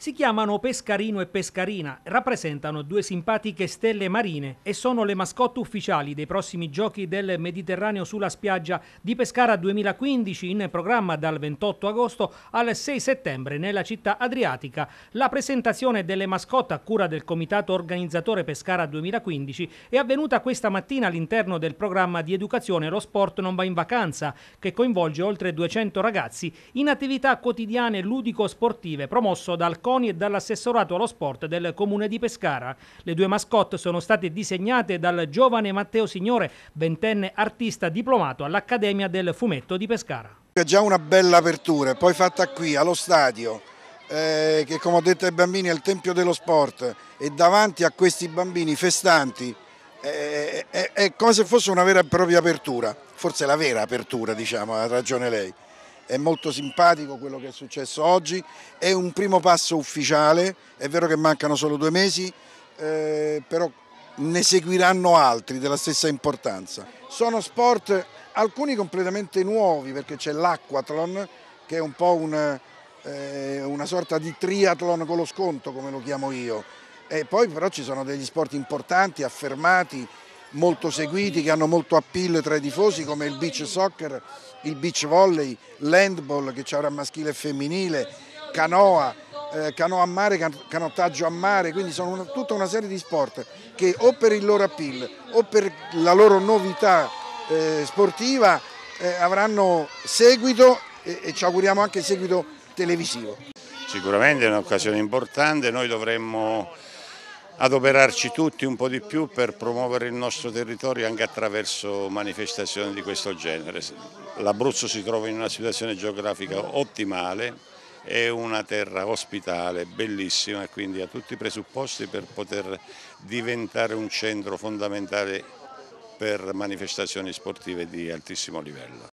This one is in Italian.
Si chiamano Pescarino e Pescarina, rappresentano due simpatiche stelle marine e sono le mascotte ufficiali dei prossimi giochi del Mediterraneo sulla spiaggia di Pescara 2015 in programma dal 28 agosto al 6 settembre nella città adriatica. La presentazione delle mascotte a cura del comitato organizzatore Pescara 2015 è avvenuta questa mattina all'interno del programma di educazione Lo sport non va in vacanza che coinvolge oltre 200 ragazzi in attività quotidiane ludico-sportive promosso dal Berlusconi e dall'assessorato allo sport del comune di Pescara. Le due mascotte sono state disegnate dal giovane Matteo Signore, ventenne artista diplomato all'Accademia del Fumetto di Pescara. È già una bella apertura, poi fatta qui allo stadio, eh, che come ho detto ai bambini è il tempio dello sport e davanti a questi bambini festanti eh, è, è come se fosse una vera e propria apertura, forse la vera apertura diciamo, ha ragione lei è molto simpatico quello che è successo oggi, è un primo passo ufficiale, è vero che mancano solo due mesi, eh, però ne seguiranno altri della stessa importanza. Sono sport alcuni completamente nuovi perché c'è l'Aquathlon che è un po' un, eh, una sorta di triathlon con lo sconto come lo chiamo io e poi però ci sono degli sport importanti, affermati molto seguiti, che hanno molto appeal tra i tifosi come il beach soccer, il beach volley, l'handball che c'era maschile e femminile, canoa, eh, canoa a mare, can canottaggio a mare, quindi sono una, tutta una serie di sport che o per il loro appeal o per la loro novità eh, sportiva eh, avranno seguito e, e ci auguriamo anche seguito televisivo. Sicuramente è un'occasione importante, noi dovremmo adoperarci tutti un po' di più per promuovere il nostro territorio anche attraverso manifestazioni di questo genere. L'Abruzzo si trova in una situazione geografica ottimale, è una terra ospitale, bellissima, quindi ha tutti i presupposti per poter diventare un centro fondamentale per manifestazioni sportive di altissimo livello.